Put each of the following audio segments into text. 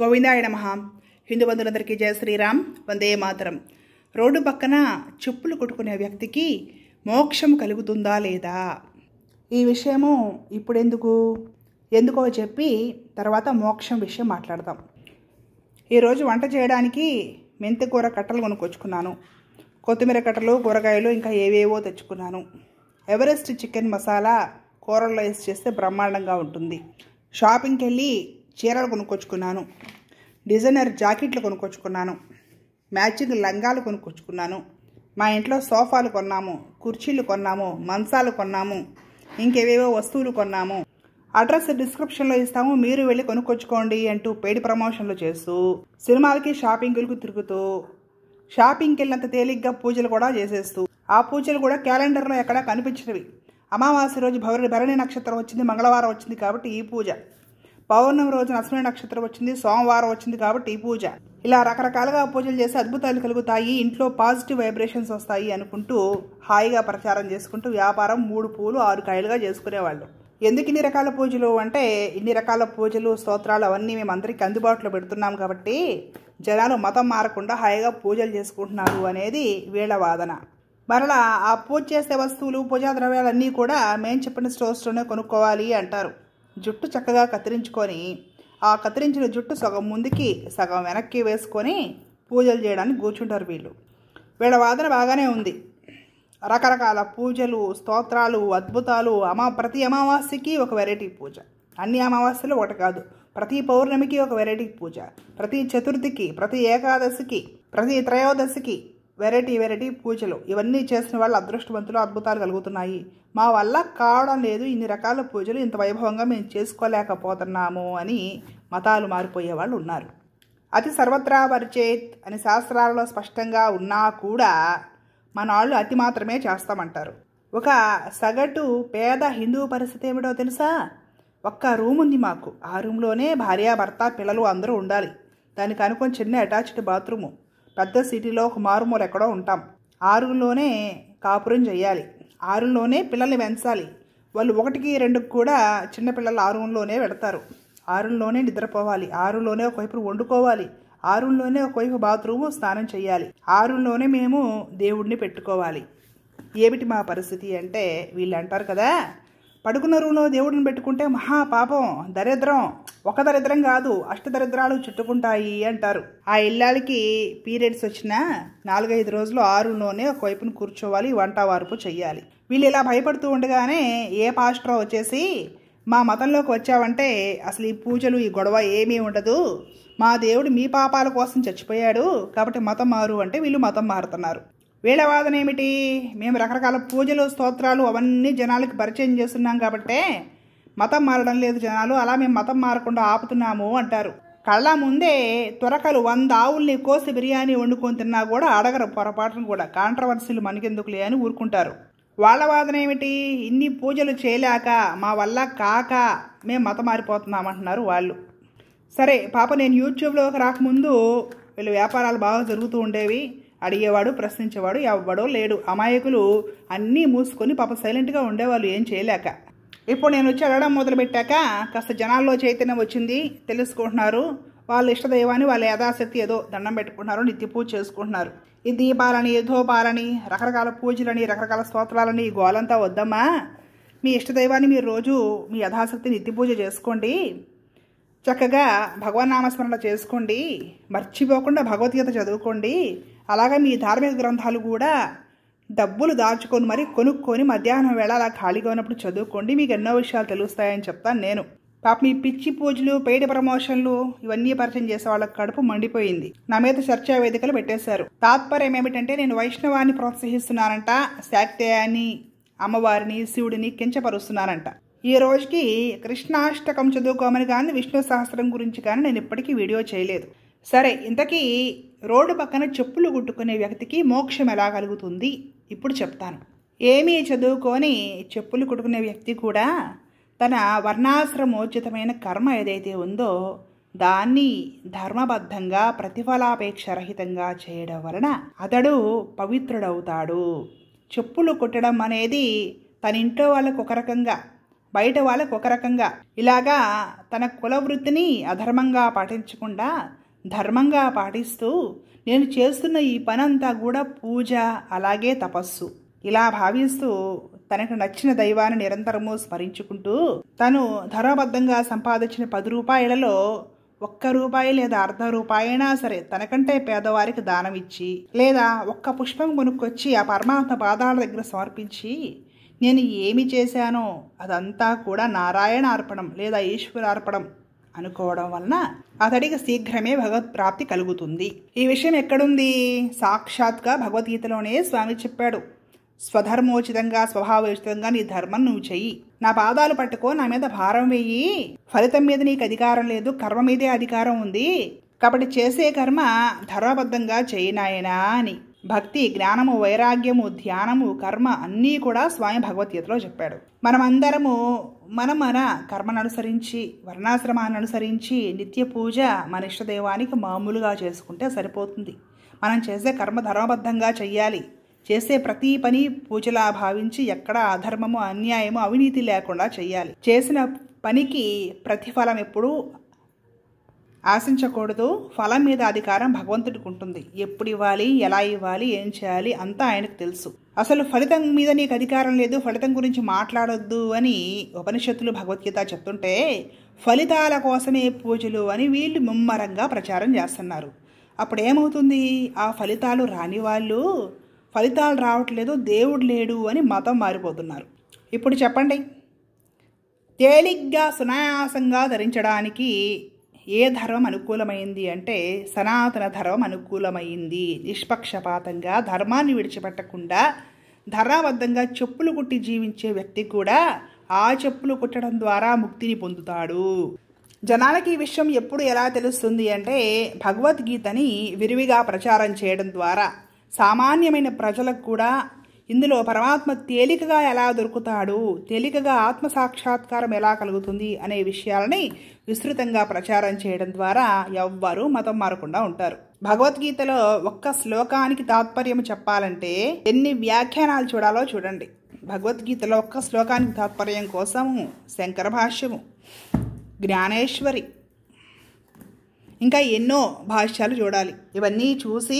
గోవిందాయ నమ హిందూ బంధువులందరికీ జయ శ్రీరామ్ వందే మాతరం రోడ్డు పక్కన చెప్పులు కొట్టుకునే వ్యక్తికి మోక్షం కలుగుతుందా లేదా ఈ విషయము ఇప్పుడెందుకు ఎందుకో చెప్పి తర్వాత మోక్షం విషయం మాట్లాడదాం ఈరోజు వంట చేయడానికి మెంతి కూర కట్టలు కొనుక్కొచ్చుకున్నాను కొత్తిమీర కట్టలు కూరగాయలు ఇంకా ఏవేవో తెచ్చుకున్నాను ఎవరెస్ట్ చికెన్ మసాలా కూరల్లో వేసి చేస్తే బ్రహ్మాండంగా ఉంటుంది షాపింగ్కి వెళ్ళి చీరలు కొనుక్కొచ్చుకున్నాను డిజైనర్ జాకెట్లు కొనుక్కొచ్చుకున్నాను మ్యాచింగ్ లంగాలు కొనుక్కొచ్చుకున్నాను మా ఇంట్లో సోఫాలు కొన్నాము కుర్చీలు కొన్నాము మంచాలు కొన్నాము ఇంకేవేవో వస్తువులు కొన్నాము అడ్రస్ డిస్క్రిప్షన్లో ఇస్తాము మీరు వెళ్ళి కొనుక్కొచ్చుకోండి అంటూ పెయిడ్ ప్రమోషన్లు చేస్తూ సినిమాలకి షాపింగ్లకు తిరుగుతూ షాపింగ్కి వెళ్ళినంత తేలిగ్గా పూజలు కూడా చేసేస్తూ ఆ పూజలు కూడా క్యాలెండర్లో ఎక్కడా కనిపించినవి అమావాస్య రోజు భవరి భరణి నక్షత్రం వచ్చింది మంగళవారం వచ్చింది కాబట్టి ఈ పూజ పౌర్ణమి రోజున అశ్విని నక్షత్రం వచ్చింది సోమవారం వచ్చింది కాబట్టి పూజ ఇలా రకరకాలుగా పూజలు చేసి అద్భుతాలు కలుగుతాయి ఇంట్లో పాజిటివ్ వైబ్రేషన్స్ వస్తాయి అనుకుంటూ హాయిగా ప్రచారం చేసుకుంటూ వ్యాపారం మూడు పూలు ఆరు కాయలుగా చేసుకునేవాళ్ళు ఎందుకు ఇన్ని రకాల పూజలు అంటే ఇన్ని రకాల పూజలు స్తోత్రాలు అవన్నీ మేము అందరికీ అందుబాటులో పెడుతున్నాం కాబట్టి జనాలు మతం మారకుండా హాయిగా పూజలు చేసుకుంటున్నారు అనేది వీళ్ళ వాదన మరలా ఆ పూజ చేసే వస్తువులు పూజా ద్రవ్యాలన్నీ కూడా మేము చెప్పిన స్టోర్స్లోనే కొనుక్కోవాలి అంటారు జుట్టు చక్కగా కత్తిరించుకొని ఆ కత్తిరించిన జుట్టు సగం ముందుకి సగం వెనక్కి వేసుకొని పూజలు చేయడానికి కూర్చుంటారు వీళ్ళు వీళ్ళ వాదన బాగానే ఉంది రకరకాల పూజలు స్తోత్రాలు అద్భుతాలు అమా ప్రతి అమావాస్యకి ఒక వెరైటీ పూజ అన్ని అమావాస్యలు ఒకటి కాదు ప్రతి పౌర్ణమికి ఒక వెరైటీ పూజ ప్రతి చతుర్థికి ప్రతి ఏకాదశికి ప్రతి త్రయోదశికి వెరైటీ వెరైటీ పూజలు ఇవన్నీ చేసిన వాళ్ళు అదృష్టవంతులు అద్భుతాలు కలుగుతున్నాయి మా వల్ల కావడం లేదు ఇన్ని రకాల పూజలు ఇంత వైభవంగా మేము చేసుకోలేకపోతున్నాము అని మతాలు మారిపోయే వాళ్ళు ఉన్నారు అతి సర్వత్రా పరిచేత్ అని శాస్త్రాలలో స్పష్టంగా ఉన్నా కూడా మన వాళ్ళు అతి మాత్రమే చేస్తామంటారు ఒక సగటు పేద హిందూ పరిస్థితి ఏమిటో తెలుసా ఒక్క రూమ్ ఉంది మాకు ఆ రూమ్లోనే భార్య భర్త పిల్లలు అందరూ ఉండాలి దానికి అనుకుని చిన్న అటాచ్డ్ బాత్రూము పెద్ద సిటీలో ఒక మారుమూల ఎక్కడో ఉంటాం ఆరులోనే కాపురం చేయాలి ఆరులోనే పిల్లల్ని పెంచాలి వాళ్ళు ఒకటికి రెండుకి కూడా చిన్నపిల్లలు ఆరులోనే పెడతారు ఆరులోనే నిద్రపోవాలి ఆరులోనే ఒకవైపు వండుకోవాలి ఆరులోనే ఒకవైపు బాత్రూము స్నానం చేయాలి ఆరులోనే మేము దేవుడిని పెట్టుకోవాలి ఏమిటి మా పరిస్థితి అంటే వీళ్ళు అంటారు కదా పడుకున్న రూలో దేవుడిని పెట్టుకుంటే మహా పాపం దరిద్రం ఒక దరిద్రం కాదు అష్ట దరిద్రాలు చుట్టుకుంటాయి అంటారు ఆ ఇల్లాలకి పీరియడ్స్ వచ్చిన నాలుగైదు రోజులు ఆరులోనే ఒకవైపున కూర్చోవాలి వంట వార్పు చెయ్యాలి వీళ్ళు ఇలా భయపడుతూ ఉండగానే ఏ పాస్టర్ వచ్చేసి మా మతంలోకి వచ్చావంటే అసలు ఈ పూజలు ఈ గొడవ ఏమీ ఉండదు మా దేవుడు మీ పాపాల కోసం చచ్చిపోయాడు కాబట్టి మతం మారు అంటే వీళ్ళు మతం మారుతున్నారు వీళ్ళ వాదన ఏమిటి మేము రకరకాల పూజలు స్తోత్రాలు అవన్నీ జనాలకి పరిచయం చేస్తున్నాం కాబట్టే మతం మారడం లేదు జనాలు అలా మేము మతం మారకుండా ఆపుతున్నాము అంటారు కళ్ళ ముందే తురకలు వంద ఆవుల్ని కోసి బిర్యానీ వండుకొని తిన్నా కూడా అడగరు పొరపాటును కూడా కాంట్రవర్సీలు మనకెందుకులే అని ఊరుకుంటారు వాళ్ళ వాదన ఏమిటి ఇన్ని పూజలు చేయలేక మా వల్ల కాక మేము మారిపోతున్నాం మారిపోతున్నామంటున్నారు వాళ్ళు సరే పాప నేను యూట్యూబ్లోకి రాకముందు వీళ్ళు వ్యాపారాలు బాగా జరుగుతూ ఉండేవి అడిగేవాడు ప్రశ్నించేవాడు ఎవ్వడో లేడు అమాయకులు అన్నీ మూసుకొని పాప సైలెంట్గా ఉండేవాళ్ళు ఏం చేయలేక ఇప్పుడు నేను వచ్చి అడగడం మొదలుపెట్టాక కాస్త జనాల్లో చైతన్యం వచ్చింది తెలుసుకుంటున్నారు వాళ్ళ ఇష్టదైవాన్ని వాళ్ళ యథాశక్తి ఏదో దండం పెట్టుకుంటున్నారు నిత్య పూజ చేసుకుంటున్నారు ఈ దీపాలని యథోపాలని రకరకాల పూజలని రకరకాల స్తోత్రాలని ఈ గోలంతా వద్దమ్మా మీ ఇష్టదైవాన్ని మీరు రోజు మీ యథాశక్తి నిత్య పూజ చేసుకోండి చక్కగా భగవన్ నామస్మరణ చేసుకోండి మర్చిపోకుండా భగవద్గీత చదువుకోండి అలాగే మీ ధార్మిక గ్రంథాలు కూడా డబ్బులు దాచుకొని మరి కొనుక్కొని మధ్యాహ్నం వేళ అలా ఖాళీగా ఉన్నప్పుడు చదువుకోండి మీకు ఎన్నో విషయాలు తెలుస్తాయని చెప్తాను నేను పాప మీ పిచ్చి పూజలు పేట ప్రమోషన్లు ఇవన్నీ పరిచయం చేసే వాళ్ళ కడుపు మండిపోయింది నా మీద చర్చా వేదికలు పెట్టేశారు తాత్పర్యం ఏమిటంటే నేను వైష్ణవాన్ని ప్రోత్సహిస్తున్నానంట శాక్తేయాన్ని అమ్మవారిని శివుడిని కించపరుస్తున్నానంట ఈ రోజుకి కృష్ణాష్టకం చదువుకోమని కానీ విష్ణు సహస్రం గురించి కానీ నేను ఇప్పటికీ వీడియో చేయలేదు సరే ఇంతకీ రోడ్డు పక్కన చెప్పులు కుట్టుకునే వ్యక్తికి మోక్షం ఎలా కలుగుతుంది ఇప్పుడు చెప్తాను ఏమీ చదువుకొని చెప్పులు కుట్టుకునే వ్యక్తి కూడా తన వర్ణాశ్రమోచితమైన కర్మ ఏదైతే ఉందో దాన్ని ధర్మబద్ధంగా ప్రతిఫలాపేక్ష రహితంగా చేయడం వలన అతడు పవిత్రుడవుతాడు చెప్పులు కుట్టడం అనేది తన ఇంట్లో వాళ్ళకు ఒక రకంగా బయట వాళ్ళకు ఒక రకంగా ఇలాగా తన కుల వృత్తిని అధర్మంగా పాటించకుండా ధర్మంగా పాటిస్తూ నేను చేస్తున్న ఈ పనంతా కూడా పూజ అలాగే తపస్సు ఇలా భావిస్తూ తనకు నచ్చిన దైవాన్ని నిరంతరము స్మరించుకుంటూ తను ధర్మబద్ధంగా సంపాదించిన పది రూపాయలలో ఒక్క రూపాయి లేదా అర్ధ రూపాయైనా సరే తనకంటే పేదవారికి దానం ఇచ్చి లేదా ఒక్క పుష్పం కొనుక్కొచ్చి ఆ పరమాత్మ పాదాల దగ్గర సమర్పించి నేను ఏమి చేశానో అదంతా కూడా నారాయణ అర్పణం లేదా ఈశ్వర అర్పణం అనుకోవడం వలన అతడికి శీఘ్రమే భగవత్ ప్రాప్తి కలుగుతుంది ఈ విషయం ఎక్కడుంది సాక్షాత్గా భగవద్గీతలోనే స్వామి చెప్పాడు స్వధర్మోచితంగా స్వభావోచితంగా నీ ధర్మం నువ్వు చెయ్యి నా పాదాలు పట్టుకో నా మీద భారం వెయ్యి ఫలితం మీద నీకు అధికారం లేదు కర్మ మీదే అధికారం ఉంది కాబట్టి చేసే కర్మ ధర్మబద్ధంగా చేయినాయనా అని భక్తి జ్ఞానము వైరాగ్యము ధ్యానము కర్మ అన్నీ కూడా స్వామి భగవద్గీతలో చెప్పాడు మనమందరము మన మన కర్మను అనుసరించి వర్ణాశ్రమాన్ని అనుసరించి నిత్య పూజ మన ఇష్టదైవానికి మామూలుగా చేసుకుంటే సరిపోతుంది మనం చేసే కర్మ ధర్మబద్ధంగా చెయ్యాలి చేసే ప్రతి పని పూజలా భావించి ఎక్కడ అధర్మము అన్యాయము అవినీతి లేకుండా చేయాలి చేసిన పనికి ప్రతిఫలం ఎప్పుడూ ఆశించకూడదు ఫలం మీద అధికారం భగవంతుడికి ఉంటుంది ఎప్పుడు ఇవ్వాలి ఎలా ఇవ్వాలి ఏం చేయాలి అంతా ఆయనకు తెలుసు అసలు ఫలితం మీద నీకు అధికారం లేదు ఫలితం గురించి మాట్లాడొద్దు అని ఉపనిషత్తులు భగవద్గీత చెప్తుంటే ఫలితాల కోసమే పూజలు అని వీళ్ళు ముమ్మరంగా ప్రచారం చేస్తున్నారు అప్పుడు ఏమవుతుంది ఆ ఫలితాలు రాని వాళ్ళు ఫలితాలు రావట్లేదు దేవుడు లేడు అని మతం మారిపోతున్నారు ఇప్పుడు చెప్పండి తేలిగ్గా సునాయాసంగా ధరించడానికి ఏ ధర్మం అనుకూలమైంది అంటే సనాతన ధర్మం అనుకూలమైంది నిష్పక్షపాతంగా ధర్మాన్ని విడిచిపెట్టకుండా ధర్మబద్ధంగా చెప్పులు కుట్టి జీవించే వ్యక్తి కూడా ఆ చెప్పులు కుట్టడం ద్వారా ముక్తిని పొందుతాడు జనాలకి ఈ విషయం ఎప్పుడు ఎలా తెలుస్తుంది అంటే భగవద్గీతని విరివిగా ప్రచారం చేయడం ద్వారా సామాన్యమైన ప్రజలకు కూడా ఇందులో పరమాత్మ తేలికగా ఎలా దొరుకుతాడు తేలికగా ఆత్మ సాక్షాత్కారం ఎలా కలుగుతుంది అనే విషయాలని విస్తృతంగా ప్రచారం చేయడం ద్వారా ఎవ్వరూ మతం మారకుండా ఉంటారు భగవద్గీతలో ఒక్క శ్లోకానికి తాత్పర్యం చెప్పాలంటే ఎన్ని వ్యాఖ్యానాలు చూడాలో చూడండి భగవద్గీతలో ఒక్క శ్లోకానికి తాత్పర్యం కోసము శంకర భాష్యము జ్ఞానేశ్వరి ఇంకా ఎన్నో భాష్యాలు చూడాలి ఇవన్నీ చూసి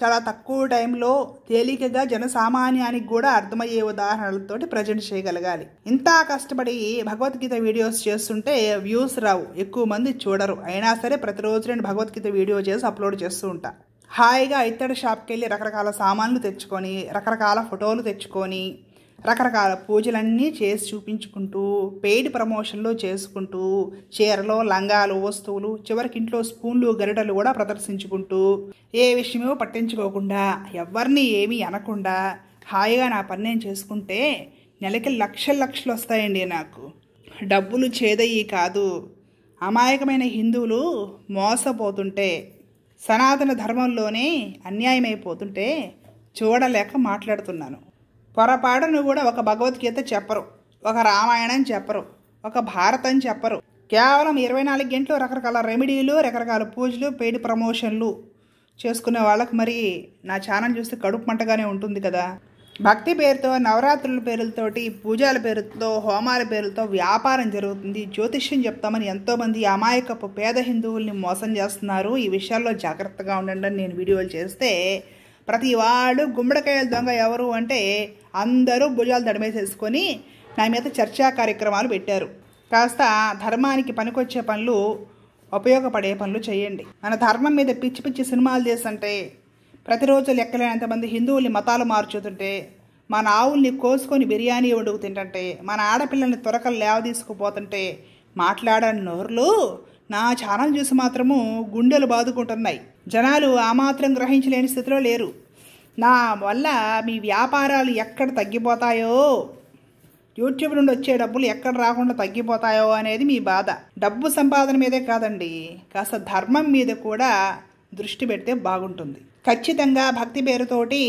చాలా తక్కువ టైంలో తేలికగా జనసామాన్యానికి కూడా అర్థమయ్యే ఉదాహరణలతోటి ప్రజెంట్ చేయగలగాలి ఇంత కష్టపడి భగవద్గీత వీడియోస్ చేస్తుంటే వ్యూస్ రావు ఎక్కువ మంది చూడరు అయినా సరే ప్రతిరోజు నేను భగవద్గీత వీడియో చేసి అప్లోడ్ చేస్తూ ఉంటాను హాయిగా ఇత్తడి షాప్కి వెళ్ళి రకరకాల సామాన్లు తెచ్చుకొని రకరకాల ఫోటోలు తెచ్చుకొని రకరకాల పూజలన్నీ చేసి చూపించుకుంటూ పెయిడ్ ప్రమోషన్లు చేసుకుంటూ చీరలో లంగాలు వస్తువులు చివరికి ఇంట్లో స్పూన్లు గరిటలు కూడా ప్రదర్శించుకుంటూ ఏ విషయమో పట్టించుకోకుండా ఎవరిని ఏమీ అనకుండా హాయిగా నా పని నేను చేసుకుంటే నెలకి లక్షల లక్షలు వస్తాయండి నాకు డబ్బులు చేదయ్యి కాదు అమాయకమైన హిందువులు మోసపోతుంటే సనాతన ధర్మంలోనే అన్యాయమైపోతుంటే చూడలేక మాట్లాడుతున్నాను పొరపాటును కూడా ఒక భగవద్గీత చెప్పరు ఒక రామాయణం చెప్పరు ఒక భారతం చెప్పరు కేవలం ఇరవై నాలుగు గంటలు రకరకాల రెమెడీలు రకరకాల పూజలు పెయిడ్ ప్రమోషన్లు చేసుకునే వాళ్ళకి మరి నా ఛానల్ చూస్తే కడుపు మంటగానే ఉంటుంది కదా భక్తి పేరుతో నవరాత్రుల పేరులతోటి పూజల పేరుతో హోమాల పేరుతో వ్యాపారం జరుగుతుంది జ్యోతిష్యం చెప్తామని ఎంతోమంది అమాయకపు పేద హిందువుల్ని మోసం చేస్తున్నారు ఈ విషయాల్లో జాగ్రత్తగా ఉండండి నేను వీడియోలు చేస్తే ప్రతి వాడు గుమ్మడికాయల దొంగ ఎవరు అంటే అందరూ భుజాలు తడిమేసేసుకొని నా మీద చర్చా కార్యక్రమాలు పెట్టారు కాస్త ధర్మానికి పనికొచ్చే పనులు ఉపయోగపడే పనులు చేయండి మన ధర్మం మీద పిచ్చి పిచ్చి సినిమాలు చేస్తుంటే ప్రతిరోజు లెక్కలేనంతమంది హిందువుల్ని మతాలు మార్చుతుంటే మన ఆవుల్ని కోసుకొని బిర్యానీ వండుకు తింటుంటే మన ఆడపిల్లల్ని త్వరకలు లేవ తీసుకుపోతుంటే మాట్లాడని నోర్లు నా ఛానల్ చూసి మాత్రము గుండెలు బాదుకుంటున్నాయి జనాలు ఆ మాత్రం గ్రహించలేని స్థితిలో లేరు నా వల్ల మీ వ్యాపారాలు ఎక్కడ తగ్గిపోతాయో యూట్యూబ్ నుండి వచ్చే డబ్బులు ఎక్కడ రాకుండా తగ్గిపోతాయో అనేది మీ బాధ డబ్బు సంపాదన మీదే కాదండి కాస్త ధర్మం మీద కూడా దృష్టి పెడితే బాగుంటుంది ఖచ్చితంగా భక్తి పేరుతోటి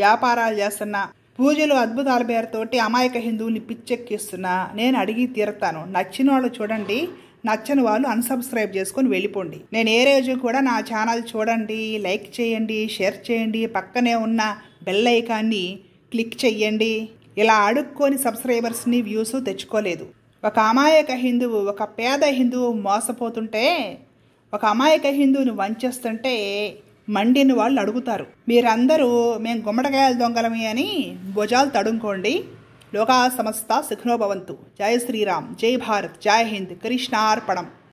వ్యాపారాలు చేస్తున్నా పూజలు అద్భుతాల పేరుతోటి అమాయక హిందువుని పిచ్చెక్కిస్తున్నా నేను అడిగి తీరుతాను నచ్చిన వాళ్ళు చూడండి నచ్చని వాళ్ళు అన్సబ్స్క్రైబ్ చేసుకొని వెళ్ళిపోండి నేను ఏ రోజు కూడా నా ఛానల్ చూడండి లైక్ చేయండి షేర్ చేయండి పక్కనే ఉన్న బెల్ ఐకాన్ని క్లిక్ చెయ్యండి ఇలా అడుక్కొని సబ్స్క్రైబర్స్ని వ్యూస్ తెచ్చుకోలేదు ఒక అమాయక హిందువు ఒక పేద హిందువు మోసపోతుంటే ఒక అమాయక హిందువుని వంచేస్తుంటే మండిని వాళ్ళు అడుగుతారు మీరందరూ మేము గుమ్మడికాయలు దొంగలమే అని భుజాలు తడుముకోండి लोका समस्ता सुखिनो भवन्तु जय श्रीराम जय भारत जय हिंद कृष्णार्पणम्